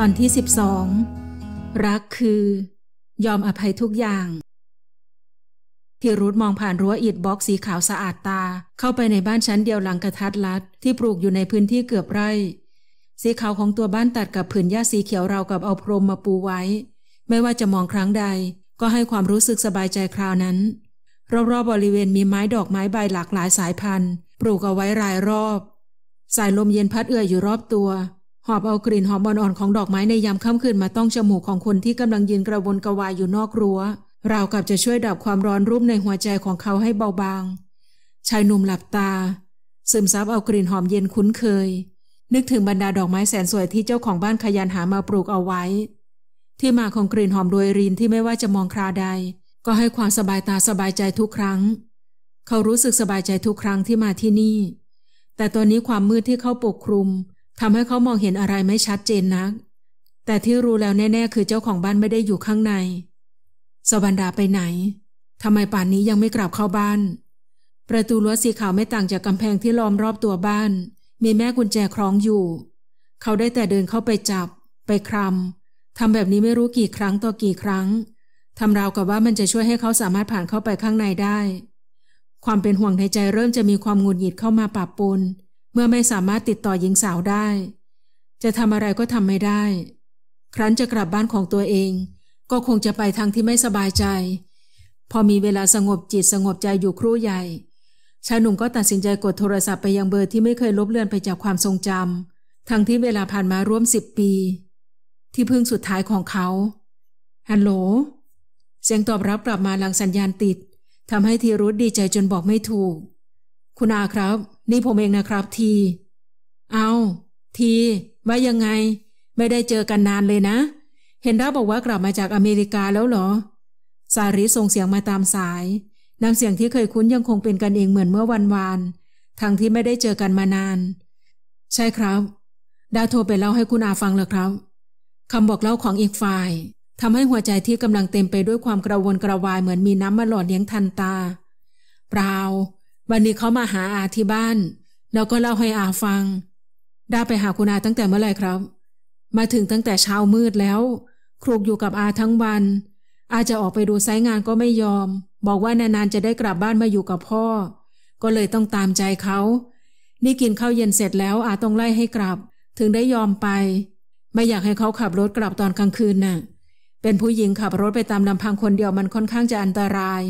ตอนที่ 12 รักคือ ยอมอภัยทุกอย่าง ที่รูดมองผ่านรั้วอิฐบล็อกสีขาวสะอาดตา เข้าไปในบ้านชั้นเดียวหลังกระทัดรัด ที่ปลูกอยู่ในพื้นที่เกือบไร่ สีขาวของตัวบ้านตัดกับผืนหญ้าสีเขียวเรากับเอาพรมมาปูไว้ ไม่ว่าจะมองครั้งใด ก็ให้ความรู้สึกสบายใจคราวนั้น รอบๆบบริเวณมีไม้ดอกไม้ใบหลากหลายสายพันธุ์ ปลูกเอาไว้รายรอบ สายลมเย็นพัดเอื่อยอยู่รอบตัวหอบ เอากลิ่นหอมอ่อนๆของดอกไม้ในยามค่ำคืนมาต้อง จมูกของคนที่กำลังยืนกระวนกระวายอยู่นอกรัว้วเรากับจะช่วยดับความร้อนรุ่มในหัวใจของเขาให้เบาบางชายหนุ่มหลับตา ซึมซับเอากลิ่นหอมเย็นคุ้นเคย นึกถึงบรรดาดอกไม้แสนสวยที่เจ้าของบ้านขยันหามาปลูกเอาไว้ ที่มาของกลิ่นหอมโดยรินที่ไม่ว่าจะมองคราใด ก็ให้ความสบายตาสบายใจทุกครั้ง เขารู้สึกสบายใจทุกครั้งที่มาที่นี่ แต่ตอนนี้ความมืดที่เข้าปกคลุมทำให้เขามองเห็นอะไรไม่ชัดเจนนัก แต่ที่รู้แล้ว แน่ ๆ คือเจ้าของบ้านไม่ได้อยู่ข้างในสบันดาไปไหน ทำไมป่านนี้ยังไม่กลับเข้าบ้าน ประตูลวดสีขาว ไม่ต่างจากกำแพงที่ล้อมรอบตัวบ้าน มีแม่กุญแจคล้องอยู่ เขาได้แต่เดินเข้าไปจับ ไปคลำทำแบบนี้ไม่รู้กี่ครั้งต่อกี่ครั้งทำราวกับว่ามันจะช่วยให้เขาสามารถผ่านเข้าไปข้างในได้ ความเป็นห่วงในใจเริ่มจะมีความงุนหงิดเข้ามาปะปนเมื่อไม่สามารถติดต่อหญิงสาวได้ จะทำอะไรก็ทำไม่ได้ ครั้นจะกลับบ้านของตัวเองก็คงจะไปทางที่ไม่สบายใจ พอมีเวลาสงบจิตสงบใจอยู่ครู่ใหญ่ ชายหนุ่มก็ตัดสินใจกดโทรศัพท์ไปยังเบอร์ที่ไม่เคยลบเลือนไปจากความทรงจำทั้งที่เวลาผ่านมาร่วมสิบปี ที่พึ่งสุดท้ายของเขา ฮัลโหล เสียงตอบรับกลับมาหลังสัญญาณติดทำให้ทีรุธดีใจจนบอกไม่ถูก คุณอาครับนี่ ผม เองนะครับ ที เอาทีว่ายังไง ไม่ได้เจอกันนานเลยนะเห็นร้าบอกว่ากลับมาจากอเมริกาแล้วเหรอสาริส่งเสียงมาตามสายน้ำเสียงที่เคยคุ้นยังคงเป็นกันเองเหมือนเมื่อวันวาน ทั้งที่ไม่ได้เจอกันมานาน ใช่ครับ ดาโทรไปเล่าให้คุณอาฟังเลยครับคำบอกเล่าของอีกฝ่ายทำให้หัวใจที่กำลังเต็มไปด้วยความกระวนกระวายเหมือนมีน้ำมาหล่อเลี้ยงทันตา เปล่าวันนี้เขามาหาอาที่บ้าน แล้วก็เล่าให้อาฟัง ได้ไปหาคุณอาตั้งแต่เมื่อไหร่ครับ มาถึงตั้งแต่เช้ามืดแล้วครูกอยู่กับอาทั้งวัน อาจะออกไปดูไซงานก็ไม่ยอม บอกว่านานๆจะได้กลับบ้านมาอยู่กับพ่อ ก็เลยต้องตามใจเขา นี่กินข้าวเย็นเสร็จแล้ว อาต้องไล่ให้กลับ ถึงได้ยอมไป ไม่อยากให้เขาขับรถกลับตอนกลางคืนนะ่ะ เป็นผู้หญิงขับรถไปตามลำพังคนเดียวมันค่อนข้างจะอันตราย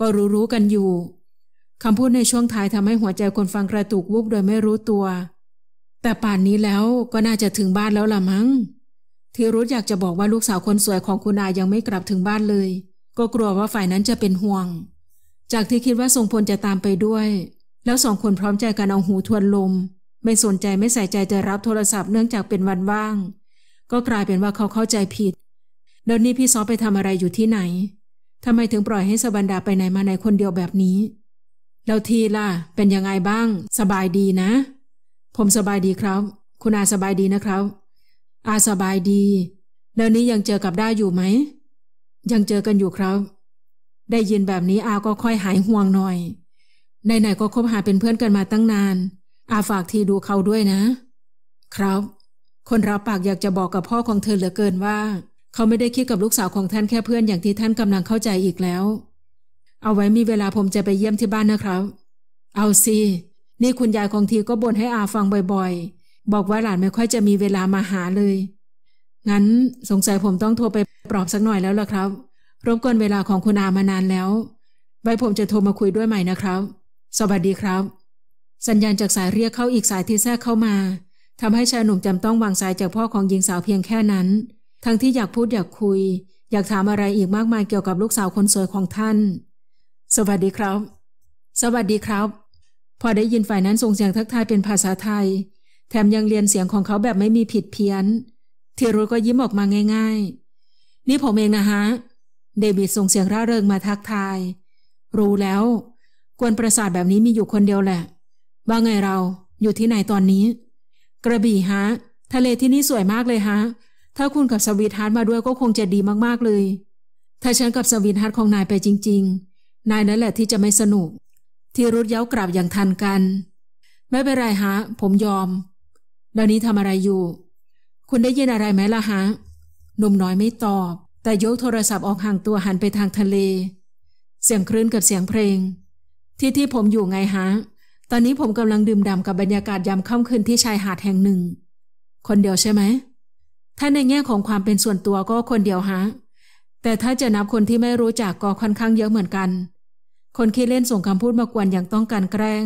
ก็รู้ๆกันอยู่คำพูดในช่วงท้ายทำให้หัวใจคนฟังกระตุกวุบโดยไม่รู้ตัว แต่ป่านนี้แล้วก็น่าจะถึงบ้านแล้วล่ะมั้ง ที่รุ้อยากจะบอกว่าลูกสาวคนสวยของคุณอายังไม่กลับถึงบ้านเลย ก็กลัวว่าฝ่ายนั้นจะเป็นห่วง จากที่คิดว่าทรงพลจะตามไปด้วย แล้วสองคนพร้อมใจกันเอาหูทวนลม ไม่สนใจไม่ใส่ใจจะรับโทรศัพท์เนื่องจากเป็นวันว่าง ก็กลายเป็นว่าเขาเข้าใจผิดแล้วนี่พี่ซอไปทำอะไรอยู่ที่ไหน ทำไมถึงปล่อยให้สบันดาไปไหนมาไหนคนเดียวแบบนี้แล้วทีล่ะ เป็นยังไงบ้าง สบายดีนะ ผมสบายดีครับ คุณอาสบายดีนะครับ อาสบายดี แล้วนี้ยังเจอกับได้อยู่ไหม ยังเจอกันอยู่ครับ ได้ยินแบบนี้อาก็ค่อยหายห่วงหน่อย ไหนๆก็คบหาเป็นเพื่อนกันมาตั้งนาน อาฝากทีดูเขาด้วยนะ ครับ คนเราปากอยากจะบอกกับพ่อของเธอเหลือเกินว่า เขาไม่ได้คิดกับลูกสาวของท่านแค่เพื่อนอย่างที่ท่านกำลังเข้าใจอีกแล้วเอาไว้มีเวลาผมจะไปเยี่ยมที่บ้านนะครับ เอาสิ นี่คุณยายของทีก็บ่นให้อาฟังบ่อยๆ บอกว่าหลานไม่ค่อยจะมีเวลามาหาเลย งั้นสงสัยผมต้องโทรไปปลอบสักหน่อยแล้วล่ะครับ รบกวนเวลาของคุณอามานานแล้ว ไว้ผมจะโทรมาคุยด้วยใหม่นะครับ สวัสดีครับ สัญญาณจากสายเรียกเข้าอีกสายที่แทรกเข้ามา ทำให้ชายหนุ่มจำต้องวางสายจากพ่อของหญิงสาวเพียงแค่นั้น ทั้งที่อยากพูดอยากคุย อยากถามอะไรอีกมากมายเกี่ยวกับลูกสาวคนสวยของท่านสวัสดีครับ สวัสดีครับ พอได้ยินฝ่ายนั้นส่งเสียงทักทายเป็นภาษาไทย แถมยังเรียนเสียงของเขาแบบไม่มีผิดเพี้ยนทีรุก็ยิ้มออกมาง่าย ๆ นี่ผมเองนะฮะ เดวิดส่งเสียงร่าเริงมาทักทาย รู้แล้วกวนประสาทแบบนี้มีอยู่คนเดียวแหละ ว่าไงเรา อยู่ที่ไหนตอนนี้ กระบี่ฮะ ทะเลที่นี่สวยมากเลยฮะ ถ้าคุณกับสวีทฮาร์ดมาด้วยก็คงจะดีมากๆเลย ถ้าฉันกับสวีทฮาร์ดของนายไปจริง ๆนาย นั่นแหละที่จะไม่สนุก ที่รุดเย้ากลับอย่าง ทัน กัน ไม่ เป็นไร ฮะ ผมยอมดานี้ทำอะไรอยู่ คุณได้ยินอะไรไหมล่ะฮะหนุ่มน้อยไม่ตอบ แต่ยก โทรศัพท์ออกห่างตัวหันไปทางทะเล เสียงคลื่นกับเสียงเพลง ที่ที่ผมอยู่ไงฮะ ตอนนี้ผมกำลังดื่มด่ำกับบรรยากาศยามค่ำคืนที่ชายหาดแห่งหนึ่ง คนเดียวใช่ไหมถ้าในแง่ของความเป็นส่วนตัวก็คนเดียวฮะแต่ถ้าจะนับคนที่ไม่รู้จักก็ค่อนข้างเยอะเหมือนกันคนขี้เล่นส่งคำพูดมากวนอย่างต้องการแกล้ง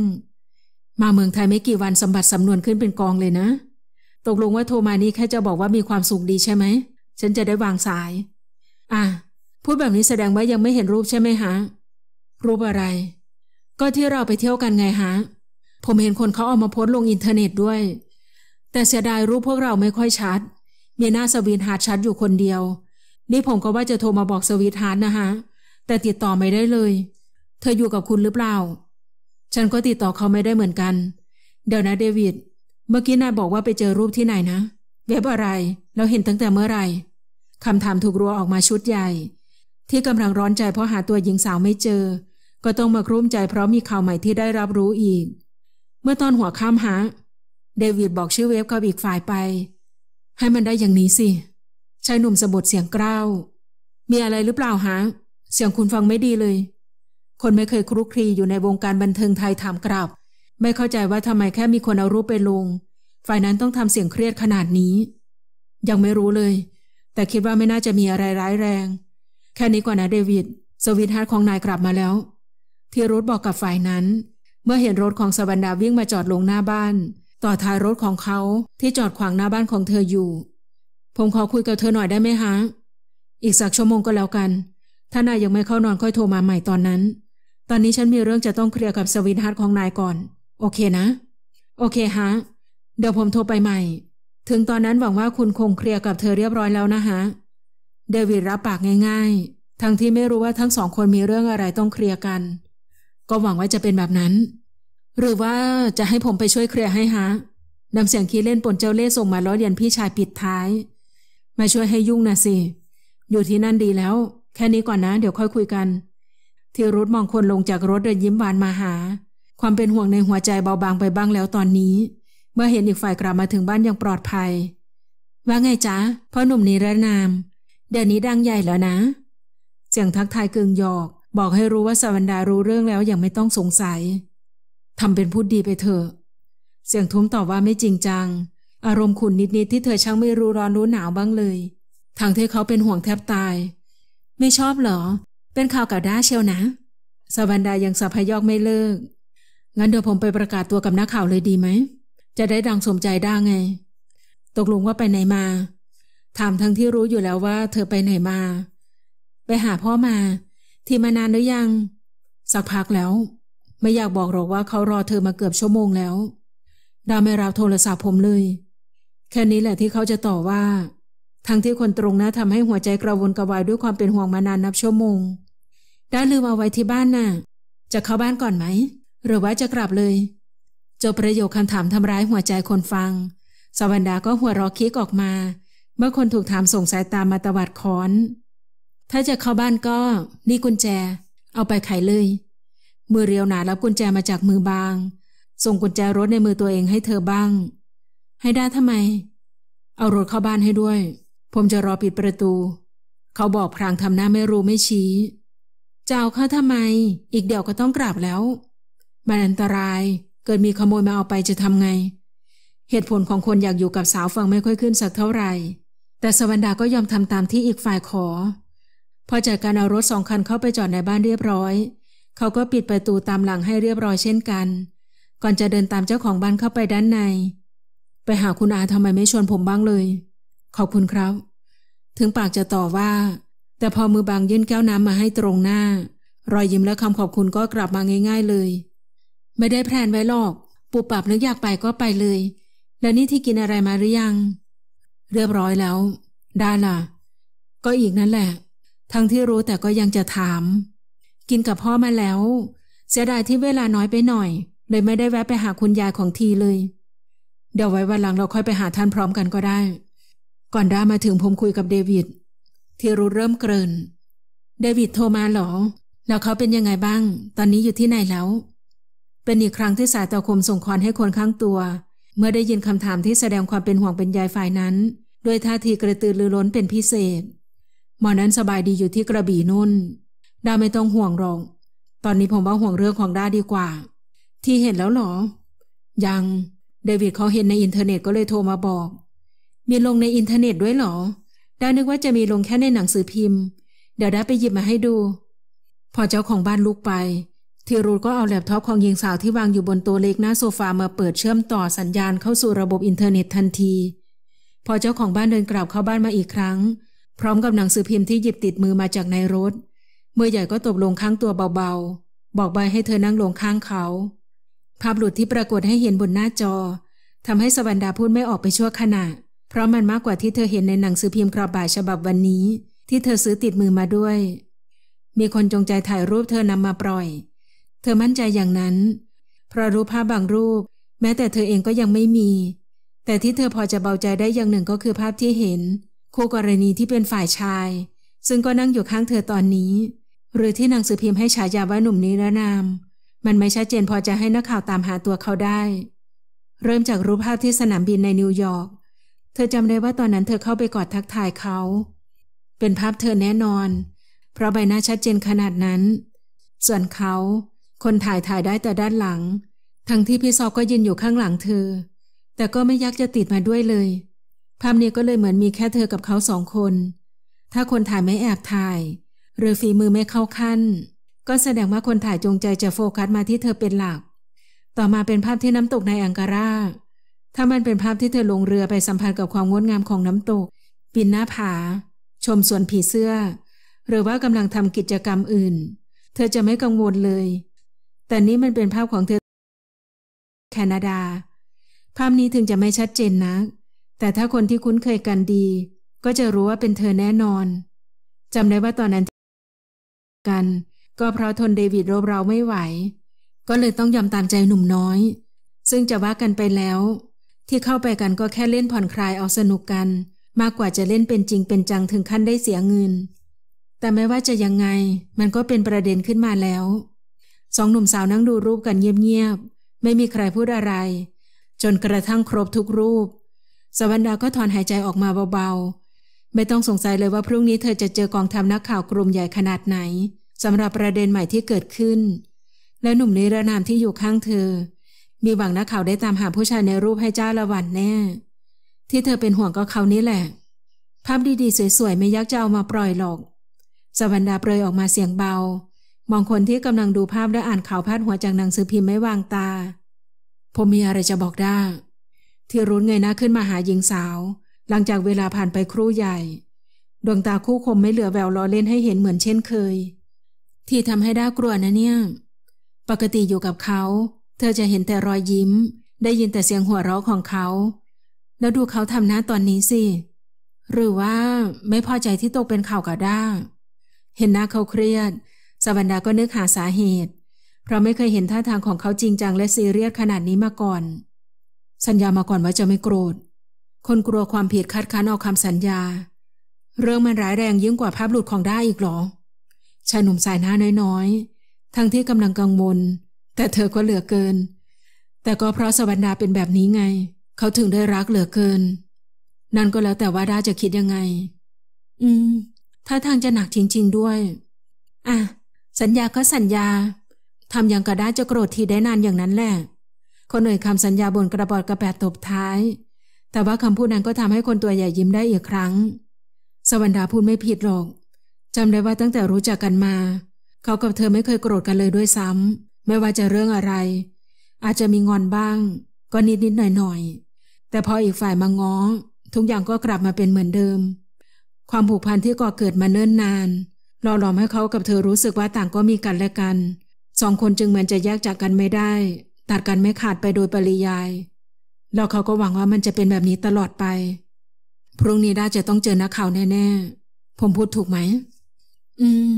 มาเมืองไทยไม่กี่วันสมบัติสำนวนขึ้นเป็นกองเลยนะ ตกลงว่าโทรมานี้แค่จะบอกว่ามีความสุขดีใช่ไหม ฉันจะได้วางสาย อ่ะ พูดแบบนี้แสดงว่ายังไม่เห็นรูปใช่ไหมฮะ รูปอะไร ก็ที่เราไปเที่ยวกันไงฮะ ผมเห็นคนเขาเอามาโพสลงอินเทอร์เน็ตด้วย แต่เสียดายรูปพวกเราไม่ค่อยชัด มีหน้าสวีทฮาร์ดชัดอยู่คนเดียว นี่ผมก็ว่าจะโทรมาบอกสวีทฮาร์ดนะฮะ แต่ติดต่อไม่ได้เลยเธออยู่กับคุณหรือเปล่า ฉันก็ติดต่อเขาไม่ได้เหมือนกัน เดี๋ยวนะ เดวิด เมื่อกี้นายบอกว่าไปเจอรูปที่ไหนนะ เว็บอะไร แล้วเห็นตั้งแต่เมื่อไหร่คำถามถูกรัวออกมาชุดใหญ่ ที่กำลังร้อนใจเพราะหาตัวหญิงสาวไม่เจอ ก็ต้องมากรุ้มใจเพราะมีข่าวใหม่ที่ได้รับรู้อีก เมื่อตอนหัวค่ำหา เดวิดบอกชื่อเว็บกับอีกฝ่ายไป ให้มันได้อย่างนี้สิ ชายหนุ่มสะบดเสียงกร้าว มีอะไรหรือเปล่าฮะเสียงคุณฟังไม่ดีเลยคนไม่เคยครุกคลีอยู่ในวงการบันเทิงไทยถามกลับ ไม่เข้าใจว่าทำไมแค่มีคนเอารูปไปลง ฝ่ายนั้นต้องทำเสียงเครียดขนาดนี้ ยังไม่รู้เลย แต่คิดว่าไม่น่าจะมีอะไรร้ายแรง แค่นี้ก่อนนะเดวิดสวิตฮาร์ดของนายกลับมาแล้ว ทีรุธบอกกับฝ่ายนั้น เมื่อเห็นรถของสวันดาวิ่งมาจอดลงหน้าบ้าน ต่อท้ายรถของเขาที่จอดขวางหน้าบ้านของเธออยู่ ผมขอคุยกับเธอหน่อยได้ไหมฮะอีกสักชั่วโมงก็แล้วกัน ถ้านายยังไม่เข้านอนค่อยโทรมาใหม่ตอนนั้นตอนนี้ฉันมีเรื่องจะต้องเคลียร์กับสวินฮาร์ดของนายก่อน โอเคนะ โอเคฮะ เดี๋ยวผมโทรไปใหม่ ถึงตอนนั้นหวังว่าคุณคงเคลียร์กับเธอเรียบร้อยแล้วนะฮะ เดวิดรับปากง่ายๆ ทั้งที่ไม่รู้ว่าทั้งสองคนมีเรื่องอะไรต้องเคลียร์กัน ก็หวังว่าจะเป็นแบบนั้น หรือว่าจะให้ผมไปช่วยเคลียร์ให้ฮะนำเสียงคีเล่นปนเจ้าเล่ส่งมาล้อเลียนพี่ชายปิดท้าย มาช่วยให้ยุ่งนะสิ อยู่ที่นั่นดีแล้ว แค่นี้ก่อนนะ เดี๋ยวค่อยคุยกันทีรุธมองคนลงจากรถเดินยิ้มหวานมาหา ความเป็นห่วงในหัวใจเบาบางไปบ้างแล้วตอนนี้ เมื่อเห็นอีกฝ่ายกลับมาถึงบ้านอย่างปลอดภัย ว่าไงจ๊ะพ่อหนุ่มนิรนามเดี๋ยวนี้ดังใหญ่แล้วนะ เสียงทักทายกึ่งหยอก บอกให้รู้ว่าสวรรดารู้เรื่องแล้วอย่างไม่ต้องสงสัย ทำเป็นพูดดีไปเถอะเสียงทุ้มตอบว่าไม่จริงจัง อารมณ์ขุนนิดๆที่เธอช่างไม่รู้ร้อนรู้หนาวบ้างเลยทางที่เขาเป็นห่วงแทบตาย ไม่ชอบเหรอเป็นข่าวกับด้าเชียวนะ สวันดายังสับพยอกไม่เลิก งั้นเดี๋ยวผมไปประกาศตัวกับนักข่าวเลยดีไหม จะได้ดังสมใจได้ไง ตกลงว่าไปไหนมา ถามทั้งที่รู้อยู่แล้วว่าเธอไปไหนมา ไปหาพ่อมา ที่มานานหรือยัง สักพักแล้ว ไม่อยากบอกหรอกว่าเขารอเธอมาเกือบชั่วโมงแล้วดาไม่รับโทรศัพท์ผมเลย แค่นี้แหละที่เขาจะต่อว่า ทั้งที่คนตรงนะทำให้หัวใจกระวนกระวายด้วยความเป็นห่วงมานานนับชั่วโมงด้าลืมเอาไว้ที่บ้านนะ่ะ จะเข้าบ้านก่อนไหม หรือว่าจะกลับเลย จบประโยคคำถามทำร้ายหัวใจคนฟัง สวรรดาก็หัวเราะคิกออกมา เมื่อคนถูกถามส่งสายตามมาตวัดค้อน ถ้าจะเข้าบ้านก็ นี่กุญแจ เอาไปไขเลย มือเรียวหนารับกุญแจมาจากมือบาง ส่งกุญแจรถในมือตัวเองให้เธอบ้าง ให้ได้ทำไม เอารถเข้าบ้านให้ด้วย ผมจะรอปิดประตู เขาบอกพรางทำหน้าไม่รู้ไม่ชี้จะเอาเข้าทำไม อีกเดี๋ยวก็ต้องกราบแล้ว มันอันตรายเกิดมีขโมยมาเอาไปจะทำไง เหตุผลของคนอยากอยู่กับสาวฟังไม่ค่อยขึ้นสักเท่าไหร่ แต่สวรรดาก็ยอมทำตามที่อีกฝ่ายขอ พอจัดการเอารถสองคันเข้าไปจอดในบ้านเรียบร้อย เขาก็ปิดประตูตามหลังให้เรียบร้อยเช่นกัน ก่อนจะเดินตามเจ้าของบ้านเข้าไปด้านใน ไปหาคุณอาทำไมไม่ชวนผมบ้างเลย ขอบคุณครับ ถึงปากจะต่อว่าแต่พอมือบางยื่นแก้วน้ำมาให้ตรงหน้า รอยยิ้มและคำขอบคุณก็กลับมาง่าย ๆเลย ไม่ได้แพลนไว้หรอก ปูปรับนึกอยากไปก็ไปเลย แล้วนี่ที่กินอะไรมาหรือยัง เรียบร้อยแล้ว ได้ล่ะ ก็อีกนั่นแหละ ทั้งที่รู้แต่ก็ยังจะถาม กินกับพ่อมาแล้ว เสียดายที่เวลาน้อยไปหน่อย เลยไม่ได้แวะไปหาคุณยายของทีเลย เดี๋ยวไว้วันหลังเราค่อยไปหาท่านพร้อมกันก็ได้ ก่อนด้ามาถึงผมคุยกับเดวิดทีรู้เริ่มเกรินเดวิดโทรมาหรอ แล้วเขาเป็นยังไงบ้าง ตอนนี้อยู่ที่ไหนแล้ว เป็นอีกครั้งที่สายตาคมส่งคอนให้คนข้างตัว เมื่อได้ยินคำถามที่แสดงความเป็นห่วงเป็นใยฝ่ายนั้น ด้วยท่าทีกระตือรือร้นเป็นพิเศษหมอนั้นสบายดีอยู่ที่กระบี่นุ่นดาไม่ต้องห่วงหรอก ตอนนี้ผมว่าห่วงเรื่องของด้าดีกว่า ที่เห็นแล้วหรอ ยัง เดวิดเขาเห็นในอินเทอร์เน็ตก็เลยโทรมาบอก มีลงในอินเทอร์เน็ตด้วยหรอดานึกว่าจะมีลงแค่ในหนังสือพิมพ์เดี๋ยวดาไปหยิบมาให้ดู พอเจ้าของบ้านลุกไป ทีรูก็เอาแล็ปท็อปของหญิงสาวที่วางอยู่บนตัวเล็กหน้าโซฟามาเปิดเชื่อมต่อสัญญาณเข้าสู่ระบบอินเทอร์เน็ตทันที พอเจ้าของบ้านเดินกลับเข้าบ้านมาอีกครั้ง พร้อมกับหนังสือพิมพ์ที่หยิบติดมือมาจากในรถมือใหญ่ก็ตบลงข้างตัวเบาๆ บอกใบให้เธอนั่งลงข้างเขา ภาพหลุดที่ปรากฏให้เห็นบนหน้าจอทำให้สวรรดาพูดไม่ออกไปชั่วขณะเพราะมันมากกว่าที่เธอเห็นในหนังสือพิมพ์กระบ่ายฉบับวันนี้ ที่เธอซื้อติดมือมาด้วย มีคนจงใจถ่ายรูปเธอนำมาปล่อย เธอมั่นใจอย่างนั้น เพราะรูปภาพบางรูป แม้แต่เธอเองก็ยังไม่มี แต่ที่เธอพอจะเบาใจได้อย่างหนึ่งก็คือภาพที่เห็น คู่กรณีที่เป็นฝ่ายชาย ซึ่งก็นั่งอยู่ข้างเธอตอนนี้ หรือที่หนังสือพิมพ์ให้ฉายาว่าหนุ่มนิรนาม มันไม่ชัดเจนพอจะให้นักข่าวตามหาตัวเขาได้ เริ่มจากรูปภาพที่สนามบินในนิวยอร์กเธอจำได้ว่าตอนนั้นเธอเข้าไปกอดทักทายเขา เป็นภาพเธอแน่นอน เพราะใบหน้าชัดเจนขนาดนั้น ส่วนเขาคนถ่ายถ่ายได้แต่ด้านหลัง ทั้งที่พี่ซอก็ยืนอยู่ข้างหลังเธอ แต่ก็ไม่ยักจะติดมาด้วยเลย ภาพนี้ก็เลยเหมือนมีแค่เธอกับเขาสองคน ถ้าคนถ่ายไม่แอบถ่าย หรือฝีมือไม่เข้าขั้น ก็แสดงว่าคนถ่ายจงใจจะโฟกัสมาที่เธอเป็นหลัก ต่อมาเป็นภาพที่น้ำตกในอังการาถ้ามันเป็นภาพที่เธอลงเรือไปสัมผัสกับความงดงามของน้ำตกปีนหน้าผา ชมสวนผีเสื้อ หรือว่ากำลังทำกิจกรรมอื่น เธอจะไม่กังวลเลย แต่นี้มันเป็นภาพของเธอแคนาดาภาพนี้ถึงจะไม่ชัดเจนนะัก แต่ถ้าคนที่คุ้นเคยกันดี ก็จะรู้ว่าเป็นเธอแน่นอนจำได้ว่าตอนนั้นกัน ก็เพราะทนเดวิดรบเราไม่ไหว ก็เลยต้องยอมตามใจหนุ่มน้อย ซึ่งจะว่ากันไปแล้วที่เข้าไปกันก็แค่เล่นผ่อนคลายเอาสนุกกันมากกว่าจะเล่นเป็นจริงเป็นจังถึงขั้นได้เสียเงิน แต่ไม่ว่าจะยังไงมันก็เป็นประเด็นขึ้นมาแล้ว สองหนุ่มสาวนั่งดูรูปกันเงียบๆไม่มีใครพูดอะไร จนกระทั่งครบทุกรูป สวรรดาก็ถอนหายใจออกมาเบาๆไม่ต้องสงสัยเลยว่าพรุ่งนี้เธอจะเจอกองทัพนักข่าวกลุ่มใหญ่ขนาดไหนสำหรับประเด็นใหม่ที่เกิดขึ้น และหนุ่มนิรนามที่อยู่ข้างเธอมีหวังนะเขาได้ตามหาผู้ชายในรูปให้จ้าละวันแน่ ที่เธอเป็นห่วงก็เขานี่แหละ ภาพดีๆ สวยๆ ไม่ยักจะเอามาปล่อยหรอก สวรรดาเปรยออกมาเสียงเบา มองคนที่กำลังดูภาพและอ่านข่าวพาดหัวจากหนังสือพิมพ์ไม่วางตาผมมีอะไรจะบอกได้ ที่รุ้นเงยหน้าขึ้นมาหาหญิงสาว หลังจากเวลาผ่านไปครู่ใหญ่ ดวงตาคู่คมไม่เหลือแววล้อเล่นให้เห็นเหมือนเช่นเคย ที่ทำให้ด้ากลัวนะเนี่ย ปกติอยู่กับเขาเธอจะเห็นแต่รอยยิ้ม ได้ยินแต่เสียงหัวเราะของเขา แล้วดูเขาทำหน้าตอนนี้สิหรือว่าไม่พอใจที่ตกเป็นข่าวกับด้าเห็นหน้าเขาเครียดสวรรดาก็นึกหาสาเหตุเพราะไม่เคยเห็นท่าทางของเขาจริงจังและซีเรียสขนาดนี้มาก่อน สัญญามาก่อนว่าจะไม่โกรธคนกลัวความผิดคัดค้านออกคำสัญญา เรื่องมันร้ายแรงยิ่งกว่าภาพหลุดของด้าอีกหรอชายหนุ่มสายหน้าน้อยๆทั้งที่กำลังกังวลแต่เธอก็เหลือเกิน แต่ก็เพราะสวรรดาเป็นแบบนี้ไง เขาถึงได้รักเหลือเกิน นั่นก็แล้วแต่ว่าดาจะคิดยังไง อืม ถ้าทางจะหนักจริงๆด้วยอ่ะสัญญาก็สัญญา ทำอย่างกระดาจะโกรธทีได้นานอย่างนั้นแหละ คนเอ่ยคำสัญญาบนกระบอกกระแปดตบท้าย แต่ว่าคำพูดนั้นก็ทำให้คนตัวใหญ่ยิ้มได้อีกครั้ง สวรรดาพูดไม่ผิดหรอกจำได้ว่าตั้งแต่รู้จักกันมา เขากับเธอไม่เคยโกรธกันเลยด้วยซ้ำไม่ว่าจะเรื่องอะไร อาจจะมีงอนบ้าง ก็นิดนิดหน่อยหน่อยแต่พออีกฝ่ายมาง้อทุกอย่างก็กลับมาเป็นเหมือนเดิม ความผูกพันที่ก่อเกิดมาเนิ่นนานหล่อหลอมให้เขากับเธอรู้สึกว่าต่างก็มีกันและกันสองคนจึงเหมือนจะแยกจากกันไม่ได้ตัดกันไม่ขาดไปโดยปริยายแล้วเขาก็หวังว่ามันจะเป็นแบบนี้ตลอดไป พรุ่งนี้ด้าจะต้องเจอนักข่าวแน่ๆผมพูดถูกไหม อืม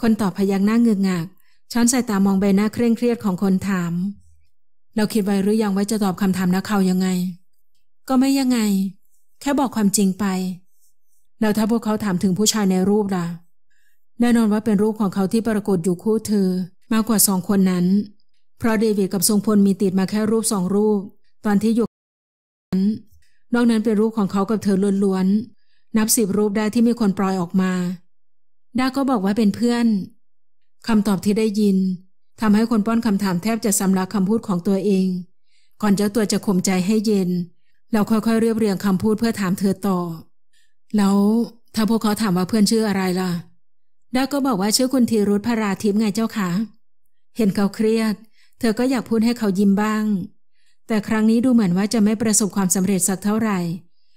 คนตอบพยักหน้าเงือกงากฉันนสายตามองใบหน้าเคร่งเครียดของคนถาม เราคิดไว้หรือยังว่าจะตอบคำถามนักข่าวยังไง ก็ไม่ยังไง แค่บอกความจริงไป แล้วถ้าพวกเขาถามถึงผู้ชายในรูปล่ะ แน่นอนว่าเป็นรูปของเขาที่ปรากฏอยู่คู่เธอมากกว่าสองคนนั้น เพราะเดวิดกับทรงพลมีติดมาแค่รูปสองรูป ตอนที่อยู่นั้น นอกนั้นเป็นรูปของเขากับเธอล้วนๆ นับสิบรูปได้ที่มีคนปล่อยออกมาดาก็บอกว่าเป็นเพื่อนคำตอบที่ได้ยินทำให้คนป้อนคำถามแทบจะสำลักคำพูดของตัวเอง ก่อนเจ้าตัวจะข่มใจให้เย็นแล้วค่อยๆเรียบเรียงคำพูดเพื่อถามเธอต่อ แล้วถ้าพวกเขาถามว่าเพื่อนชื่ออะไรล่ะดาก็บอกว่าชื่อคุณธีรุธพราทิพย์ไงเจ้าคะเห็นเขาเครียด เธอก็อยากพูดให้เขายิ้มบ้าง แต่ครั้งนี้ดูเหมือนว่าจะไม่ประสบความสำเร็จสักเท่าไหร่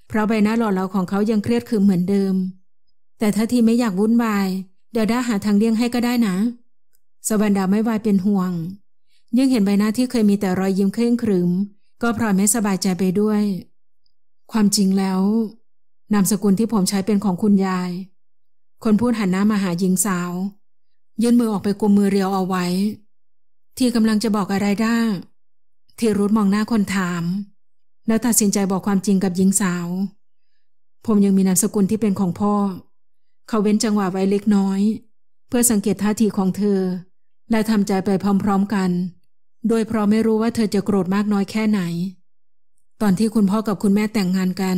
เพราะใบหน้าหล่อเหลาของเขายังเครียดคือเหมือนเดิม แต่ถ้าทีไม่อยากวุ่นวายเดี๋ยวด้าหาทางเลี่ยงให้ก็ได้นะ สวรรดาไม่วายเป็นห่วงยิ่งเห็นใบหน้าที่เคยมีแต่รอยยิ้มเคร่งครึม ก็พลอยไม่สบายใจไปด้วย ความจริงแล้วนามสกุลที่ผมใช้เป็นของคุณยาย คนพูดหันหน้ามาหาหญิงสาวยื่นมือออกไปกุมมือเรียวเอาไว้ ที่กำลังจะบอกอะไรได้ที่รุดมองหน้าคนถาม แล้วตัดสินใจบอกความจริงกับหญิงสาว ผมยังมีนามสกุลที่เป็นของพ่อเขาเว้นจังหวะไว้เล็กน้อย เพื่อสังเกตท่าทีของเธอ และทำใจไปพร้อมๆกัน โดยเพราะไม่รู้ว่าเธอจะโกรธมากน้อยแค่ไหน ตอนที่คุณพ่อกับคุณแม่แต่งงานกัน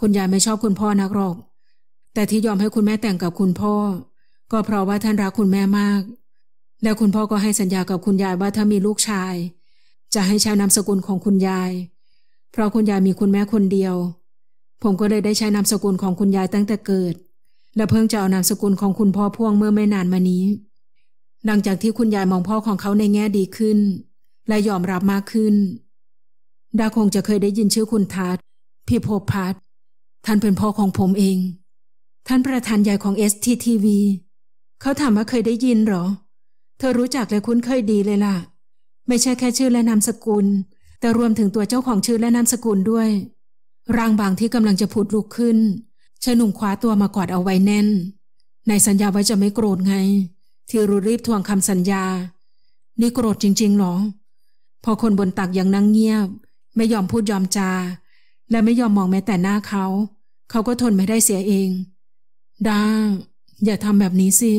คุณยายไม่ชอบคุณพ่อนักหรอก แต่ที่ยอมให้คุณแม่แต่งกับคุณพ่อ ก็เพราะว่าท่านรักคุณแม่มาก และคุณพ่อก็ให้สัญญากับคุณยายว่าถ้ามีลูกชาย จะให้ใช้นามสกุลของคุณยาย เพราะคุณยายมีคุณแม่คนเดียว ผมก็เลยได้ใช้นามสกุลของคุณยายตั้งแต่เกิดและเพิ่งจะเอานามสกุลของคุณพ่อพ่วงเมื่อไม่นานมานี้ หลังจากที่คุณยายมองพ่อของเขาในแง่ดีขึ้น และยอมรับมากขึ้น ดาคงจะเคยได้ยินชื่อคุณทัศพีภพพัฒท่านเป็นพ่อของผมเอง ท่านประธานใหญ่ของเอสทีทีวีเขาถามว่าเคยได้ยินหรอ เธอรู้จักและคุ้นเคยดีเลยล่ะ ไม่ใช่แค่ชื่อและนามสกุล แต่รวมถึงตัวเจ้าของชื่อและนามสกุลด้วย ร่างบางที่กำลังจะพูดลุกขึ้นชายหนุ่มคว้าตัวมากอดเอาไว้แน่นนายสัญญาไว้จะไม่โกรธไง ทีรุรีบทวงคำสัญญา นี่โกรธจริงๆ หรอ พอคนบนตักยังนั่งเงียบ ไม่ยอมพูดยอมจา และไม่ยอมมองแม้แต่หน้าเขา เขาก็ทนไม่ได้เสียเอง ด้า อย่าทำแบบนี้สิ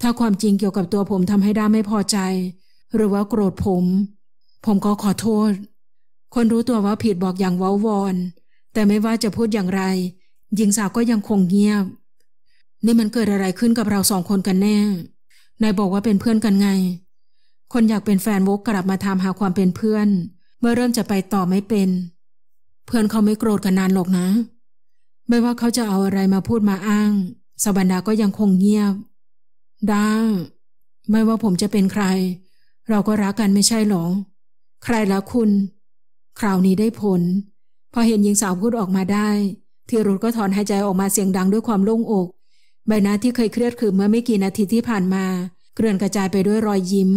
ถ้าความจริงเกี่ยวกับตัวผมทำให้ด้าไม่พอใจ หรือว่าโกรธผม ผมก็ขอโทษ คนรู้ตัวว่าผิดบอกอย่างเว้าวอน แต่ไม่ว่าจะพูดอย่างไรหญิงสาวก็ยังคงเงียบ นี่มันเกิดอะไรขึ้นกับเราสองคนกันแน่ นายบอกว่าเป็นเพื่อนกันไง คนอยากเป็นแฟนวกกลับมาถามหาความเป็นเพื่อน เมื่อเริ่มจะไปต่อไม่เป็น เพื่อนเขาไม่โกรธกันนานหรอกนะ ไม่ว่าเขาจะเอาอะไรมาพูดมาอ้าง สบันดาก็ยังคงเงียบด้า ไม่ว่าผมจะเป็นใคร เราก็รักกันไม่ใช่หรอ ใครละคุณ คราวนี้ได้ผล พอเห็นหญิงสาวพูดออกมาได้ที่รุธก็ถอนหายใจออกมาเสียงดังด้วยความโล่งอกใบหน้าที่เคยเครียดึือเมื่อไม่กี่นาทีที่ผ่านมา เกลื่อนกระจายไปด้วยรอยยิ้ม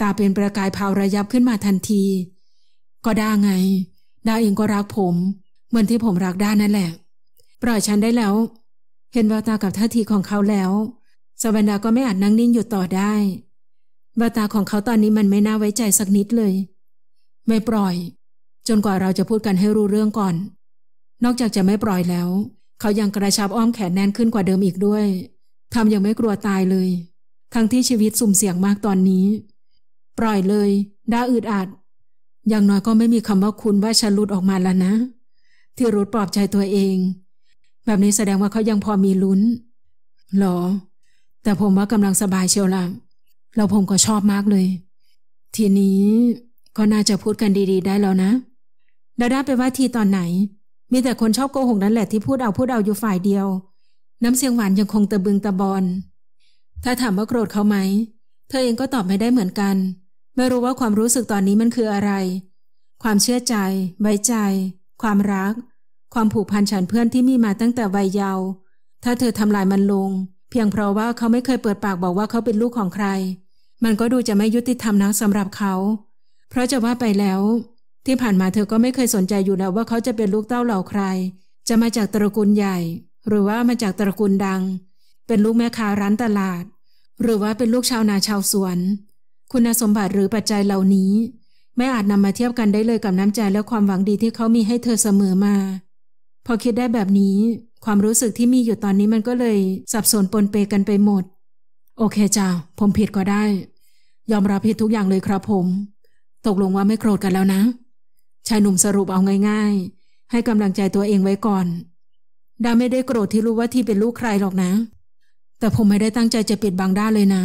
ตาเป็นประกายเผาระยับขึ้นมาทันที ก็ได้ไงดาเองก็รักผม เหมือนที่ผมรักด้านนั่นแหละ ปล่อยฉันได้แล้ว เห็นแววตากับท่าทีของเขาแล้วสวรรดาก็ไม่อาจนั่งนิ่งอยู่ต่อได้แววตาของเขาตอนนี้มันไม่น่าไว้ใจสักนิดเลย ไม่ปล่อย จนกว่าเราจะพูดกันให้รู้เรื่องก่อนนอกจากจะไม่ปล่อยแล้ว เขายังกระชับอ้อมแขนแน่นขึ้นกว่าเดิมอีกด้วย ทำยังไม่กลัวตายเลยทั้งที่ชีวิตสุ่มเสี่ยงมากตอนนี้ ปล่อยเลยด้าอึดอัด อย่างน้อยก็ไม่มีคำว่าคุณว่าฉันลุดออกมาแล้วนะ ที่รุดปลอบใจตัวเอง แบบนี้แสดงว่าเขายังพอมีลุ้น หรอ แต่ผมว่ากำลังสบายเชียวละเราผมก็ชอบมากเลย ทีนี้ก็น่าจะพูดกันดี ๆ ได้แล้วนะดาด้าไปว่าทีตอนไหนมีแต่คนชอบโกหกนั้นแหละที่พูดเอาพูดเอาอยู่ฝ่ายเดียว น้ำเสียงหวานยังคงตะบึงตะบอน ถ้าถามว่าโกรธเขาไหม เธอเองก็ตอบไม่ได้เหมือนกัน ไม่รู้ว่าความรู้สึกตอนนี้มันคืออะไร ความเชื่อใจ ไว้ใจ ความรัก ความผูกพันฉันเพื่อนที่มีมาตั้งแต่วัยเยาว์ถ้าเธอทำลายมันลง เพียงเพราะว่าเขาไม่เคยเปิดปากบอกว่าเขาเป็นลูกของใคร มันก็ดูจะไม่ยุติธรรมนักสำหรับเขา เพราะจะว่าไปแล้วที่ผ่านมาเธอก็ไม่เคยสนใจอยู่แล้วว่าเขาจะเป็นลูกเต้าเหล่าใคร จะมาจากตระกูลใหญ่ หรือว่ามาจากตระกูลดัง เป็นลูกแม่ค้าร้านตลาด หรือว่าเป็นลูกชาวนาชาวสวน คุณสมบัติหรือปัจจัยเหล่านี้ ไม่อาจนำมาเทียบกันได้เลยกับน้ำใจและความหวังดีที่เขามีให้เธอเสมอมา พอคิดได้แบบนี้ ความรู้สึกที่มีอยู่ตอนนี้มันก็เลยสับสนปนเปกันไปหมด โอเคจ้า ผมผิดก็ได้ ยอมรับผิดทุกอย่างเลยครับผม ตกลงว่าไม่โกรธกันแล้วนะชายหนุ่มสรุปเอาง่าย ๆ ให้กำลังใจตัวเองไว้ก่อน ดาไม่ได้โกรธที่รู้ว่าที่เป็นลูกใครหรอกนะ แต่ผมไม่ได้ตั้งใจจะปิดบังด้าเลยนะ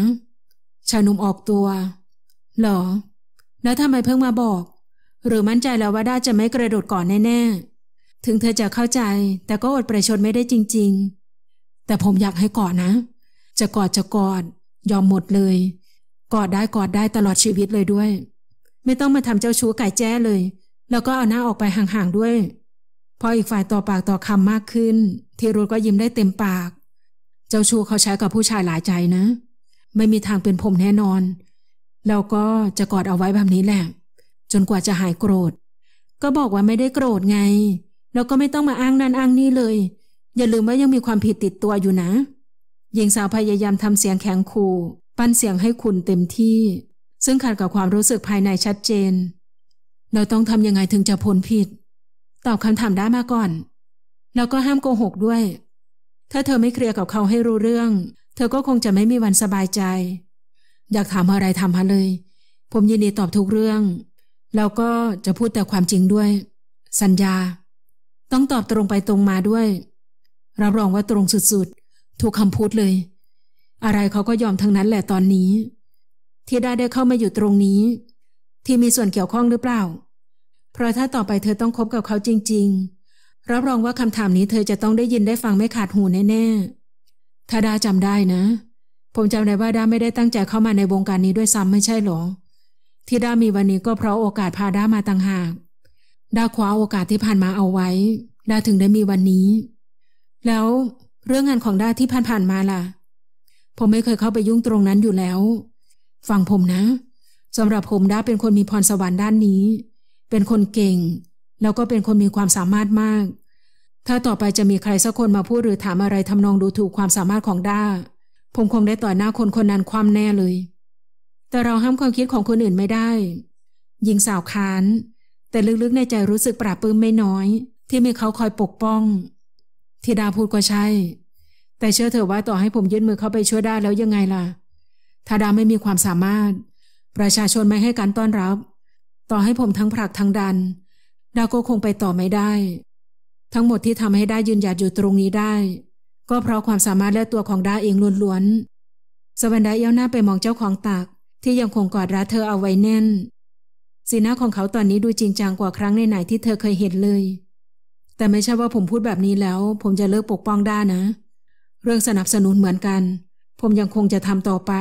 ชายหนุ่มออกตัว หรอ แล้วทำไมเพิ่งมาบอก หรือมั่นใจแล้วว่าด้าจะไม่กระโดดก่อนแน่ ๆ ถึงเธอจะเข้าใจ แต่ก็อดประชดไม่ได้จริง ๆ แต่ผมอยากให้กอดนะ จะกอดจะกอด ยอมหมดเลย กอดได้กอดได้ตลอดชีวิตเลยด้วย ไม่ต้องมาทำเจ้าชู้ไก่แจ้เลยแล้วก็เอาหน้าออกไปห่าง ๆ ด้วย พออีกฝ่ายต่อปากต่อคำมากขึ้นทีรุธก็ยิ้มได้เต็มปาก เจ้าชูเขาใช้กับผู้ชายหลายใจนะ ไม่มีทางเป็นผมแน่นอน แล้วก็จะกอดเอาไว้แบบนี้แหละ จนกว่าจะหายโกรธ ก็บอกว่าไม่ได้โกรธไง แล้วก็ไม่ต้องมาอ้างนั่นอ้างนี่เลย อย่าลืมว่ายังมีความผิดติดตัวอยู่นะหญิงสาวพยายามทำเสียงแข็งขูปั้นเสียงให้คุณเต็มที่ ซึ่งขัดกับความรู้สึกภายในชัดเจนเราต้องทำยังไงถึงจะพ้นผิด ตอบคำถามได้มาก่อน แล้วก็ห้ามโกหกด้วย ถ้าเธอไม่เคลียร์กับเขาให้รู้เรื่อง เธอก็คงจะไม่มีวันสบายใจ อยากถามอะไรทำมาเลย ผมยินดีตอบทุกเรื่อง แล้วก็จะพูดแต่ความจริงด้วย สัญญา ต้องตอบตรงไปตรงมาด้วย รับรองว่าตรงสุดๆ ทุกคำพูดเลย อะไรเขาก็ยอมทั้งนั้นแหละตอนนี้ ที่ได้ได้เข้ามาอยู่ตรงนี้ที่มีส่วนเกี่ยวข้องหรือเปล่า เพราะถ้าต่อไปเธอต้องคบกับเขาจริงๆ รับรองว่าคำถามนี้เธอจะต้องได้ยินได้ฟังไม่ขาดหูแน่ๆถ้าดาจำได้นะ ผมจำได้ว่าดาไม่ได้ตั้งใจเข้ามาในวงการนี้ด้วยซ้ำไม่ใช่หรอ ที่ดามีวันนี้ก็เพราะโอกาสพาดามาต่างหาก ดาคว้าโอกาสที่ผ่านมาเอาไว้ดาถึงได้มีวันนี้ แล้วเรื่องงานของดาที่ผ่านๆ มาล่ะ ผมไม่เคยเข้าไปยุ่งตรงนั้นอยู่แล้ว ฟังผมนะสำหรับผมดาเป็นคนมีพรสวรรค์ด้านนี้ เป็นคนเก่ง แล้วก็เป็นคนมีความสามารถมาก ถ้าต่อไปจะมีใครสักคนมาพูดหรือถามอะไรทำนองดูถูกความสามารถของดาผมคงได้ต่อหน้าคนคนนั้นความแน่เลย แต่เราห้ามความคิดของคนอื่นไม่ได้หญิงสาวค้าน แต่ลึกๆในใจรู้สึกปราบปื้มไม่น้อย ที่มีเขาคอยปกป้องธิดาพูดก็ใช่ แต่เชื่อเถอะว่าต่อให้ผมยื่นมือเข้าไปช่วยได้แล้วยังไงล่ะ ถ้าดาไม่มีความสามารถประชาชนไม่ให้การต้อนรับ ต่อให้ผมทั้งผลักทั้งดันดาโกคงไปต่อไม่ได้ ทั้งหมดที่ทำให้ได้ยืนหยัดอยู่ตรงนี้ได้ ก็เพราะความสามารถและตัวของดาเองล้วนๆสวันดาเอี้ยวหน้าไปมองเจ้าของตัก ที่ยังคงกอดรัดเธอเอาไว้แน่นสีหน้าของเขาตอนนี้ดูจริงจังกว่าครั้งไหนๆที่เธอเคยเห็นเลย แต่ไม่ใช่ว่าผมพูดแบบนี้แล้ว ผมจะเลิกปกป้องด้นะ เรื่องสนับสนุนเหมือนกัน ผมยังคงจะทำต่อไป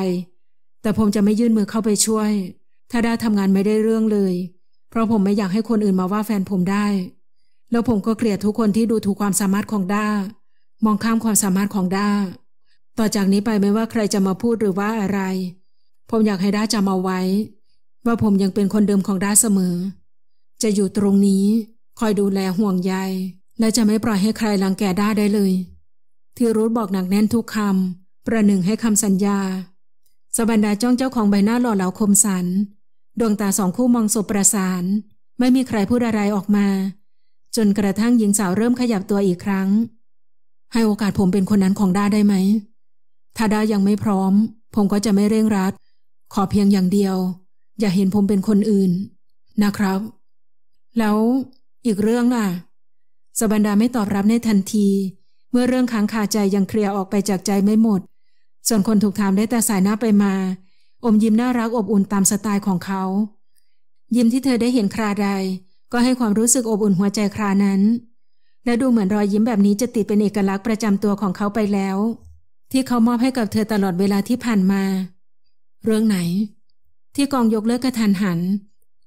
แต่ผมจะไม่ยื่นมือเข้าไปช่วย ถ้าได้ทำงานไม่ได้เรื่องเลย เพราะผมไม่อยากให้คนอื่นมาว่าแฟนผมได้ แล้วผมก็เกลียดทุกคนที่ดูถูกความสามารถของด้า มองข้ามความสามารถของด้า ต่อจากนี้ไปไม่ว่าใครจะมาพูดหรือว่าอะไร ผมอยากให้ด้าจำเอาไว้ ว่าผมยังเป็นคนเดิมของด้าเสมอ จะอยู่ตรงนี้คอยดูแลห่วงใย และจะไม่ปล่อยให้ใครรังแกด้าได้เลย ที่รู้บอกหนักแน่นทุกคำประหนึ่งให้คำสัญญาสบันดาจ้องเจ้าของใบหน้าหล่อเหลาคมสัน ดวงตาสองคู่มองสบประสานไม่มีใครพูดอะไรออกมา จนกระทั่งหญิงสาวเริ่มขยับตัวอีกครั้ง ให้โอกาสผมเป็นคนนั้นของด้าได้ไหมถ้าด้ายังไม่พร้อมผมก็จะไม่เร่งรัดขอเพียงอย่างเดียว อย่าเห็นผมเป็นคนอื่นนะครับ แล้วอีกเรื่องล่ะ สบันดาไม่ตอบรับในทันทีเมื่อเรื่องค้างคาใจยังเคลียร์ออกไปจากใจไม่หมดส่วนคนถูกถามได้แต่สายหน้าไปมา อมยิ้มน่ารักอบอุ่นตามสไตล์ของเขา ยิ้มที่เธอได้เห็นคราใด ก็ให้ความรู้สึกอบอุ่นหัวใจครานั้น และดูเหมือนรอยยิ้มแบบนี้จะติด เป็นเอกลักษณ์ประจำตัวของเขาไปแล้ว ที่เขามอบให้กับเธอตลอดเวลาที่ผ่านมา เรื่องไหน ที่กองยกเลิกกระทันหัน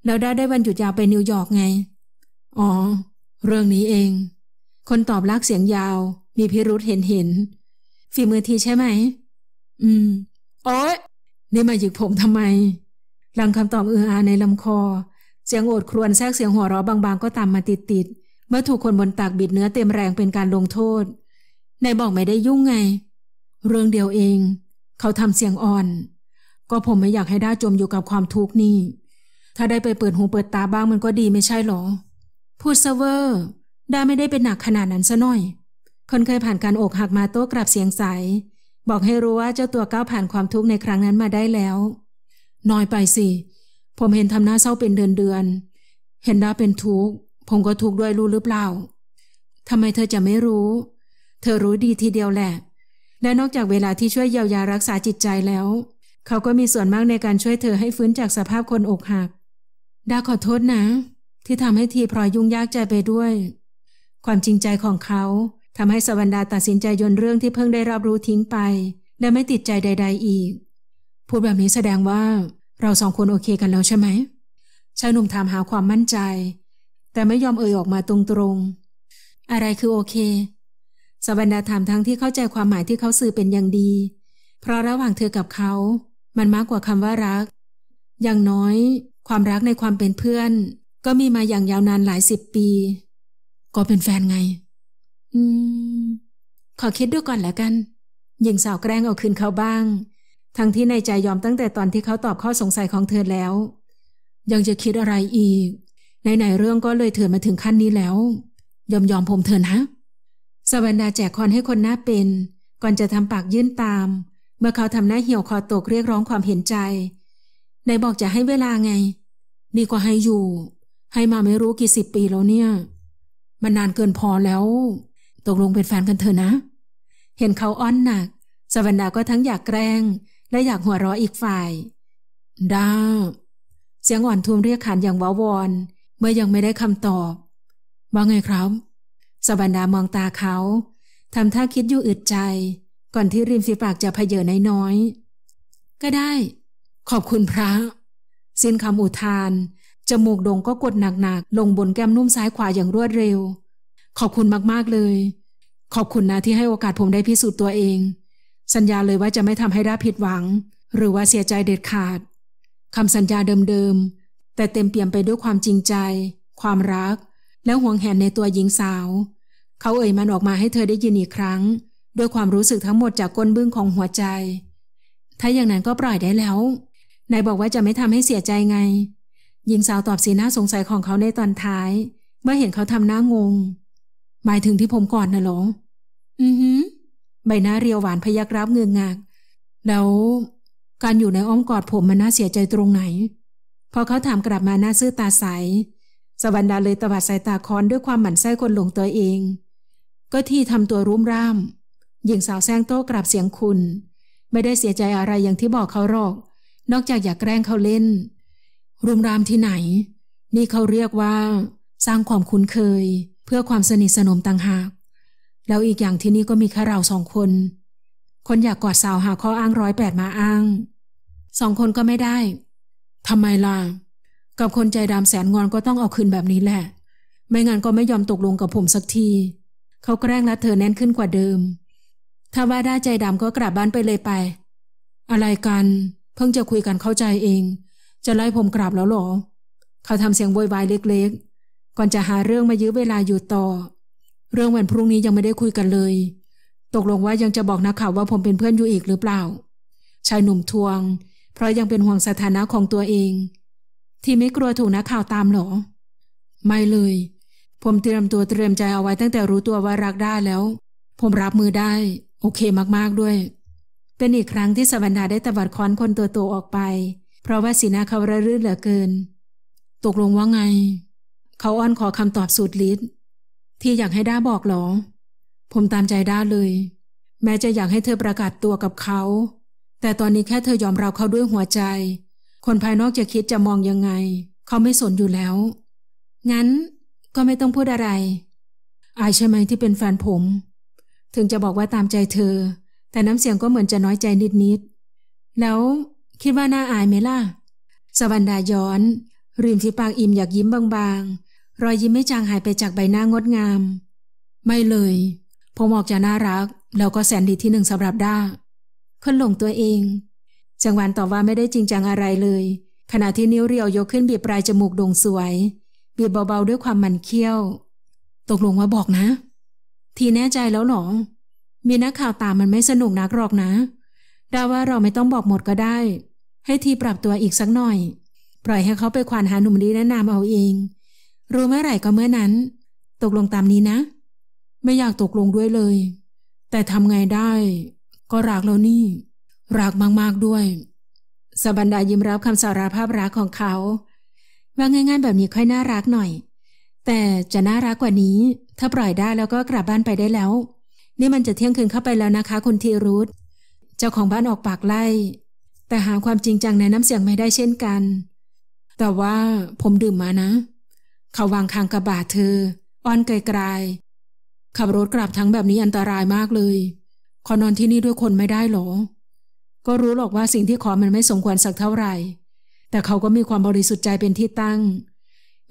แล้วได้ได้วันหยุดยาวไปนิวยอร์กไง อ๋อ เรื่องนี้เอง คนตอบลากเสียงยาว มีพิรุษเห็นเห็นฝีมือทีใช่ไหมอืมโอ๊ยนี่มาหยิกผมทำไมหลังคำตอบเอืออาในลำคอ เสียงโอดครวญแทรกเสียงหัวเราะบางๆก็ตามมาติดๆ เมื่อถูกคนบนตักบิดเนื้อเต็มแรงเป็นการลงโทษนายบอกไม่ได้ยุ่งไง เรื่องเดียวเอง เขาทำเสียงอ่อน ก็ผมไม่อยากให้ด้าจมอยู่กับความทุกข์นี่ ถ้าได้ไปเปิดหูเปิดตาบ้างมันก็ดีไม่ใช่หรอ พูดเซเวอร์ด้าไม่ได้เป็นหนักขนาดนั้นซะหน่อย คนเคยผ่านการอกหักมาโต้กลับเสียงใสบอกให้รู้ว่าเจ้าตัวก้าวผ่านความทุกข์ในครั้งนั้นมาได้แล้ว น้อยไปสิ ผมเห็นทำหน้าเศร้าเป็นเดือนเดือน เห็นดาเป็นทุกข์ ผมก็ทุกข์ด้วยรู้หรือเปล่า ทำไมเธอจะไม่รู้ เธอรู้ดีทีเดียวแหละ และนอกจากเวลาที่ช่วยเยียวยารักษาจิตใจแล้ว เขาก็มีส่วนมากในการช่วยเธอให้ฟื้นจากสภาพคนอกหัก ดาขอโทษนะ ที่ทำให้ทีพลอยยุ่งยากใจไปด้วย ความจริงใจของเขาทำให้สวัรดาตัดสินใจยนเรื่องที่เพิ่งได้รับรู้ทิ้งไป และไม่ติดใจใด ๆ อีก พูดแบบนี้แสดงว่าเราสองคนโอเคกันแล้วใช่ไหม ชายหนุ่มถามหาความมั่นใจ แต่ไม่ยอมเอ่ยออกมาตรง ๆ อะไรคือโอเค สวัรดาถามทั้งที่เข้าใจความหมายที่เขาสื่อเป็นอย่างดี เพราะระหว่างเธอกับเขา มันมากกว่าคำว่ารัก อย่างน้อย ความรักในความเป็นเพื่อน ก็มีมาอย่างยาวนานหลายสิบปี ก็เป็นแฟนไงอืมขอคิดดูก่อนแล้วกัน หญิงสาวแกล้งเอาคืนเขาบ้าง ทั้งที่ในใจยอมตั้งแต่ตอนที่เขาตอบข้อสงสัยของเธอแล้ว ยังจะคิดอะไรอีก ในไหนเรื่องก็เลยเถินมาถึงขั้นนี้แล้ว ยอมยอมผมเถินฮะสวรรดาแจกคอนให้คนหน้าเป็น ก่อนจะทำปากยื่นตาม เมื่อเขาทำหน้าเหี่ยวคอตกเรียกร้องความเห็นใจนายบอกจะให้เวลาไงดีกว่าให้อยู่ ให้มาไม่รู้กี่สิบปีแล้วเนี่ย มันนานเกินพอแล้วตกลงเป็นแฟนกันเถอะนะ เห็นเขาอ้อนหนักสวรรดาก็ทั้งอยากแกล้ง และอยากหัวเราะอีกฝ่ายดาเสียงอ่อนทุมเรียกขานอย่างว้าวอนเมื่อยังไม่ได้คำตอบ ว่าไงครับสวรรดามองตาเขา ทำท่าคิดอยู่อึดใจ ก่อนที่ริมฝีปากจะเพเยอน้อยๆก็ได้ ขอบคุณพระ สิ้นคำอุทาน จมูกดงก็กดหนักๆ ลงบนแก้มนุ่มซ้ายขวาอย่างรวดเร็วขอบคุณมาก ๆ เลย ขอบคุณนะที่ให้โอกาสผมได้พิสูจน์ตัวเอง สัญญาเลยว่าจะไม่ทำให้ด้าผิดหวัง หรือว่าเสียใจเด็ดขาด คำสัญญาเดิม ๆ แต่เต็มเปี่ยมไปด้วยความจริงใจ ความรัก และห่วงแหนในตัวหญิงสาว เขาเอ่ยมันออกมาให้เธอได้ยินอีกครั้ง ด้วยความรู้สึกทั้งหมดจากก้นบึ้งของหัวใจ ถ้าอย่างนั้นก็ปล่อยได้แล้ว นายบอกว่าจะไม่ทำให้เสียใจไง หญิงสาวตอบสีหน้าสงสัยของเขาในตอนท้าย เมื่อเห็นเขาทำหน้างงหมายถึงที่ผมก่อนนะหลงอือหือ ใบหน้าเรียวหวานพยักรับเงืองงากแล้วการอยู่ในอ้อมกอดผมมันน่าเสียใจตรงไหน พอเขาถามกลับมาหน้าซื่อตาใส สวรรดาเลยตวัดสายตาคอนด้วยความหมั่นไส้คนหลงตัวเอง ก็ที่ทำตัวรุ่มร่าม หญิงสาวแซงโต้กลับเสียงคุณ ไม่ได้เสียใจอะไรอย่างที่บอกเขาหรอก นอกจากอยากแกล้งเขาเล่น รุมรามที่ไหน นี่เขาเรียกว่า สร้างความคุ้นเคยเพื่อความสนิทสนมต่างหาก แล้วอีกอย่างที่นี่ก็มีแค่เราสองคน คนอยากกอดสาวหาข้ออ้างร้อยแปดมาอ้างสองคนก็ไม่ได้ทำไมล่ะ กับคนใจดำแสนงอนก็ต้องเอาคืนแบบนี้แหละ ไม่งั้นก็ไม่ยอมตกลงกับผมสักที เขาแกล้งรัดเธอแน่นขึ้นกว่าเดิม ถ้าว่า ได้ใจดำก็กลับบ้านไปเลยไป อะไรกัน เพิ่งจะคุยกันเข้าใจเอง จะไล่ผมกลับแล้วหรอเขาทำเสียงโวยวายเล็ก ๆก่อนจะหาเรื่องมายื้อเวลาอยู่ต่อ เรื่องวันพรุ่งนี้ยังไม่ได้คุยกันเลย ตกลงว่ายังจะบอกนักข่าวว่าผมเป็นเพื่อนอยู่อีกหรือเปล่า ชายหนุ่มทวง เพราะยังเป็นห่วงสถานะของตัวเอง ที่ไม่กลัวถูกนักข่าวตามหรอ ไม่เลย ผมเตรียมตัวเตรียมใจเอาไว้ตั้งแต่รู้ตัวว่ารักได้แล้ว ผมรับมือได้ โอเคมากๆด้วย เป็นอีกครั้งที่สวรรดาได้ตวัดค้อนคนตัวโตออกไป เพราะว่าสีหน้าเขาระรื่นเหลือเกิน ตกลงว่าไงเขาอ้อนขอคำตอบสูตรลิศที่อยากให้ด้าบอกหรอ ผมตามใจด้าเลย แม้จะอยากให้เธอประกาศตัวกับเขา แต่ตอนนี้แค่เธอยอมรับเขาด้วยหัวใจ คนภายนอกจะคิดจะมองยังไง เขาไม่สนอยู่แล้ว งั้นก็ไม่ต้องพูดอะไร อายใช่ไหมที่เป็นแฟนผม ถึงจะบอกว่าตามใจเธอ แต่น้ำเสียงก็เหมือนจะน้อยใจนิดๆแล้วคิดว่าน่าอายไหมล่ะสวรรดาย้อน ริมที่ปากอิ่มอยากยิ้มบางรอยยิ้มไม่จางหายไปจากใบหน้างดงาม ไม่เลยผมออกจะน่ารัก แล้วก็แสนดีที่หนึ่งสำหรับด้าเนหลงตัวเอง จังหวันตอบว่าไม่ได้จริงจังอะไรเลย ขณะที่นิ้วเรียวยกขึ้นบีบปลายจมูกด่งสวยบีบเบาๆ ด้วยความมันเคี้ยว ตกลงว่าบอกนะ ทีแน่ใจแล้วหรอ มีนักข่าวตามมันไม่สนุกนักหรอกนะดาว่าเราไม่ต้องบอกหมดก็ได้ ให้ทีปรับตัวอีกสักหน่อย ปล่อยให้เขาไปควานหาหนุ่มดีแนะนำเอาเองรู้เมื่อไหร่ก็เมื่อนั้น ตกลงตามนี้นะ ไม่อยากตกลงด้วยเลย แต่ทำไงได้ ก็รักแล้วนี่ รักมากๆ ด้วย สบันดายิ้มรับคำสารภาพรักของเขา ว่าง่ายๆ แบบนี้ค่อยน่ารักหน่อย แต่จะน่ารักกว่านี้ ถ้าปล่อยได้แล้วก็กลับบ้านไปได้แล้ว นี่มันจะเที่ยงคืนเข้าไปแล้วนะคะคุณทีรุธเจ้าของบ้านออกปากไล่ แต่หาความจริงจังในน้ำเสียงไม่ได้เช่นกัน แต่ว่าผมดื่มมานะเขาวางคางกระบาดเธออ้อนไกลๆขับรถกลับทั้งแบบนี้อันตรายมากเลย ขอนอนที่นี่ด้วยคนไม่ได้หรอ ก็รู้หรอกว่าสิ่งที่ขอมันไม่สมควรสักเท่าไหร่ แต่เขาก็มีความบริสุทธิ์ใจเป็นที่ตั้ง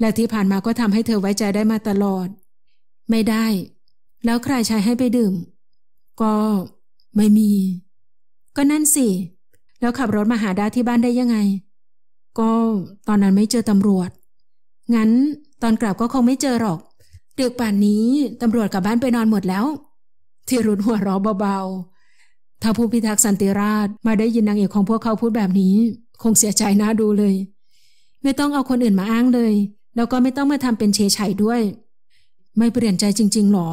และที่ผ่านมาก็ทำให้เธอไว้ใจได้มาตลอด ไม่ได้ แล้วใครใช้ให้ไปดื่ม ก็ไม่มี ก็นั่นสิ แล้วขับรถมาหาดาที่บ้านได้ยังไง ก็ ตอนนั้นไม่เจอตำรวจ งั้นตอนกลับก็คงไม่เจอหรอก ดึกป่านนี้ ตำรวจกลับบ้านไปนอนหมดแล้ว ทีรุนหัวเราะเบาๆ ถ้าผู้พิทักษ์สันติราชมาได้ยินนางเอกของพวกเขาพูดแบบนี้ คงเสียใจน่าดูเลย ไม่ต้องเอาคนอื่นมาอ้างเลย แล้วก็ไม่ต้องมาทำเป็นเชยไฉด้วย ไม่เปลี่ยนใจจริง ๆหรอ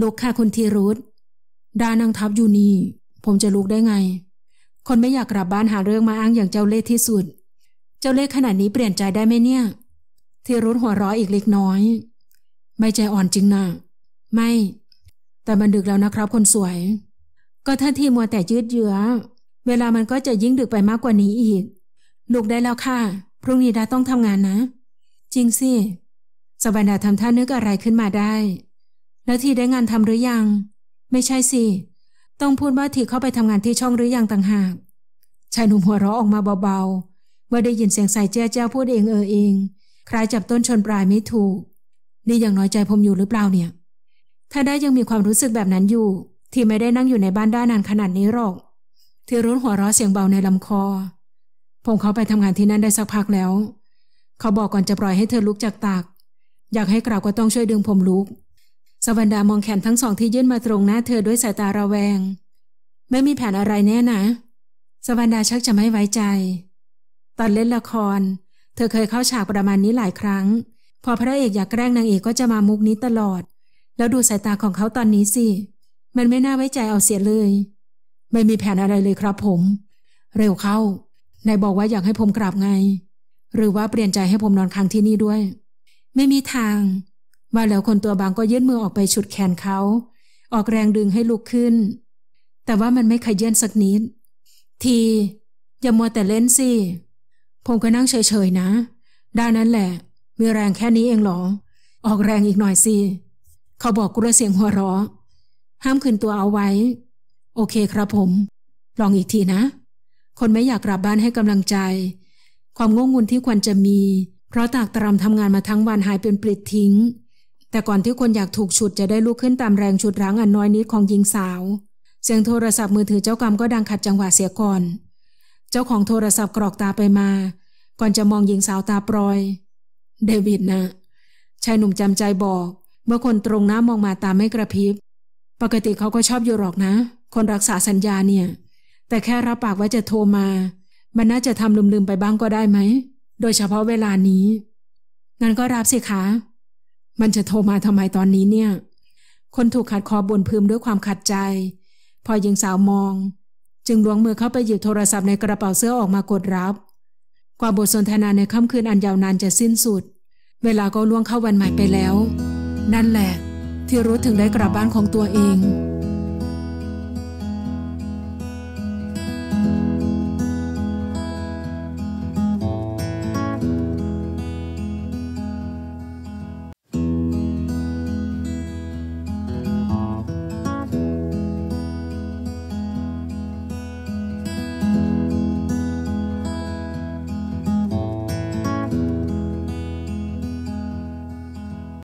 ลูกค่าคุณทีรุธดานังทับอยู่นี่ผมจะลูกได้ไง คนไม่อยากกลับบ้านหาเรื่องมาอ้างอย่างเจ้าเล่ห์ที่สุด เจ้าเล่ห์ขนาดนี้เปลี่ยนใจได้ไหมเนี่ยที่รุนหัวร้ออีกเล็กน้อย ไม่ใจอ่อนจริงนะ ไม่ แต่มันดึกแล้วนะครับคนสวย ก็ท่าที่มัวแต่ยืดเยื้อเวลามันก็จะยิ่งดึกไปมากกว่านี้อีก ลุกได้แล้วค่ะ พรุ่งนี้ดาต้องทำงานนะ จริง สิสวรรดาทำท่านึกอะไรขึ้นมาได้ แล้วทีได้งานทำหรือยัง ไม่ใช่สิ ต้องพูดว่าทีเข้าไปทำงานที่ช่องหรือยังต่างหาก ชายหนุ่มหัวเราะออกมาเบาๆ เมื่อได้ยินเสียงส่เจ้าเจ้าพูดเองเออเองใครจับต้นชนปลายไม่ถูกนี่ยังน้อยใจผมอยู่หรือเปล่าเนี่ย ถ้าได้ยังมีความรู้สึกแบบนั้นอยู่ ที่ไม่ได้นั่งอยู่ในบ้านได้นานขนาดนี้หรอกทีอรุ้นหัวเราะเสียงเบาในลำคอ ผมเขาไปทำงานที่นั่นได้สักพักแล้ว เขาบอกก่อนจะปล่อยให้เธอลุกจากตากอยากให้กล่าวก็ต้องช่วยดึงผมลุก สวรรดามองแขนทั้งสองที่ยื่นมาตรงหน้าเธอด้วยสายตาระแวง ไม่มีแผนอะไรแน่นะ สวรรดาชักจะไม่ไว้ใจ ตอนเล่นละครเธอเคยเข้าฉากประมาณนี้หลายครั้ง พอพระเอกอยากแกล้งนางเอกก็จะมามุกนี้ตลอด แล้วดูสายตาของเขาตอนนี้สิมันไม่น่าไว้ใจเอาเสียเลย ไม่มีแผนอะไรเลยครับผม เร็วเข้านายบอกว่าอยากให้ผมกลับไง หรือว่าเปลี่ยนใจให้ผมนอนค้างที่นี่ด้วย ไม่มีทาง ว่าแล้วคนตัวบางก็ยื่นมือออกไปฉุดแขนเขา ออกแรงดึงให้ลุกขึ้น แต่ว่ามันไม่ขยื่นสักนิดทีอย่ามัวแต่เล่นสิผมก็นั่งเฉยๆนะ ด้านนั้นแหละ มีแรงแค่นี้เองหรอ ออกแรงอีกหน่อยสิ เขาบอกกุระเสียงหัวเราะห้ามขืนตัวเอาไว้ โอเคครับผม ลองอีกทีนะ คนไม่อยากกลับบ้านให้กำลังใจ ความงงงุนที่ควรจะมี เพราะตากตรำทำงานมาทั้งวันหายเป็นปลิดทิ้ง แต่ก่อนที่คนอยากถูกฉุดจะได้ลุกขึ้นตามแรงฉุดรั้งอันน้อยนิดของหญิงสาว เสียงโทรศัพท์มือถือเจ้ากรรมก็ดังขัดจังหวะเสียก่อนเจ้าของโทรศัพท์กรอกตาไปมา ก่อนจะมองหญิงสาวตาปลอย เดวิดนะชายหนุ่มจำใจบอก เมื่อคนตรงหน้ามองมาตาไม่กระพริบ ปกติเขาก็ชอบอยู่หรอกนะ คนรักษาสัญญาเนี่ย แต่แค่รับปากว่าจะโทรมา มันน่าจะทำลืมๆไปบ้างก็ได้ไหม โดยเฉพาะเวลานี้ งั้นก็รับสิคะ มันจะโทรมาทำไมตอนนี้เนี่ย คนถูกขัดคอบ่นพ้มด้วยความขัดใจ พอหญิงสาวมองจึงล้วงมือเข้าไปหยิบโทรศัพท์ในกระเป๋าเสื้อออกมากดรับ กว่าบทสนทนาในค่ำคืนอันยาวนานจะสิ้นสุด เวลาก็ล่วงเข้าวันใหม่ไปแล้ว นั่นแหละ ที่รู้ถึงได้กลับบ้านของตัวเอง